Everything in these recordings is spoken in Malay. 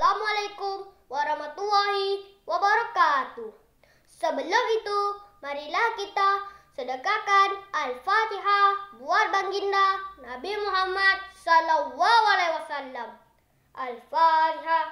Assalamualaikum warahmatullahi wabarakatuh. Sebelum itu, marilah kita sedekahkan Al-Fatihah buat banginda Nabi Muhammad sallallahu alaihi wasallam. Al-Fatihah.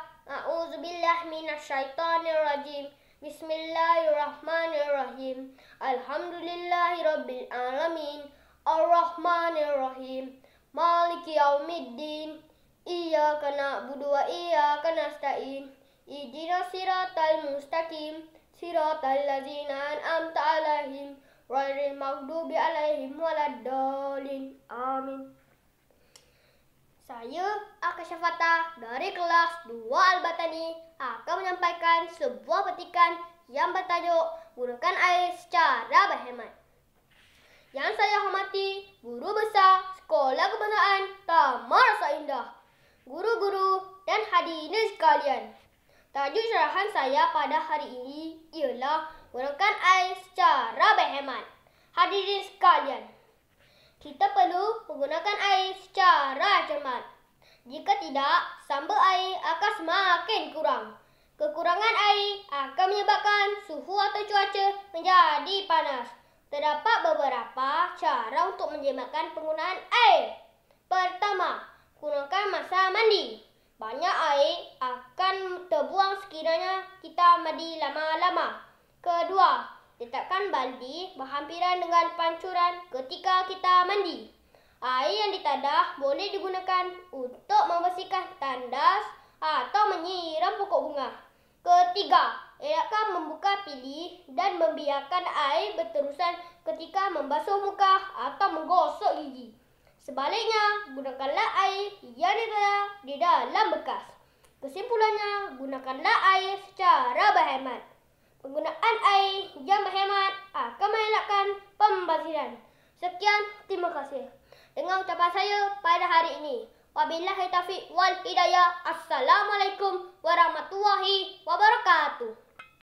billahi A'udzubillahi rajim. Bismillahirrahmanirrahim. Alhamdulillahirabbil alamin. Ar-Rahmanirrahim. Maliki yaumiddin. Iyyaka na'budu wa iyyaka nasta'in Ihdinash shiratal mustaqim shiratal ladzina an'amta 'alaihim ghairil maghdubi 'alaihim waladdallin Amin Saya Akasha Fata dari kelas 2 Al-Batani akan menyampaikan sebuah petikan yang bertajuk Gunakan air secara berhemat. Yang saya hormati, Guru Besar Sekolah Kebangsaan sekalian. Tajuk syarahan saya pada hari ini ialah Gunakan air secara berhemat. Hadirin sekalian, kita perlu menggunakan air secara cermat. Jika tidak, sambal air akan semakin kurang. Kekurangan air akan menyebabkan suhu atau cuaca menjadi panas. Terdapat beberapa cara untuk menjemahkan penggunaan air. Pertama, gunakan masa mandi. Banyak air sekiranya kita mandi lama-lama. Kedua, letakkan baldi berhampiran dengan pancuran ketika kita mandi. Air yang ditadah boleh digunakan untuk membersihkan tandas atau menyiram pokok bunga. Ketiga, elakkan membuka pili dan membiarkan air berterusan ketika membasuh muka atau menggosok gigi. Sebaliknya, gunakanlah air yang ditadah di dalam bekas. Kesimpulannya, gunakanlah air secara berhemat. Penggunaan air yang berhemat akan mengelakkan pembaziran. Sekian, terima kasih. Dengan ucapan saya pada hari ini. Wabillahi taufiq wal hidayah. Assalamualaikum warahmatullahi wabarakatuh.